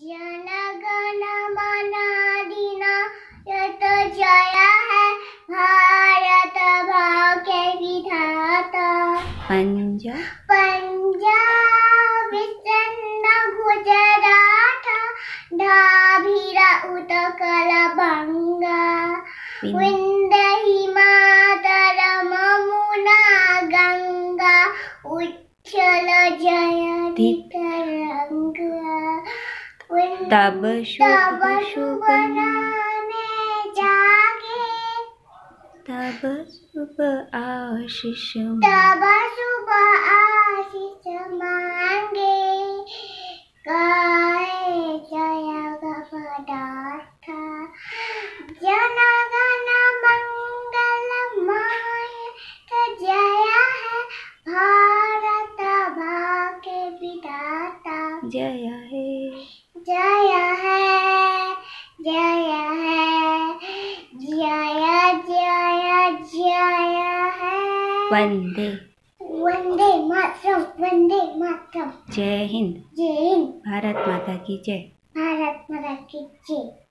जनगण मना दीना तो जया है भारत भाव के पंजा पंजाब चंदा गुजरात ढाभीरा उत कलबंगा विंद हिमातर ममुना गंगा उच्छल जयति तब शुभ शुभ नामे जागे तब शुभ आशीष तब शुभ आशीष मांगे गाए जय गपदार्थ जन गण मंगल माया जया है भारत भाग्य विधाता जया है जाया है जाया है जाया जाया है वंदे वंदे मातरम वंदे मातरम जय हिंद जय हिंद भारत माता की जय भारत माता की जय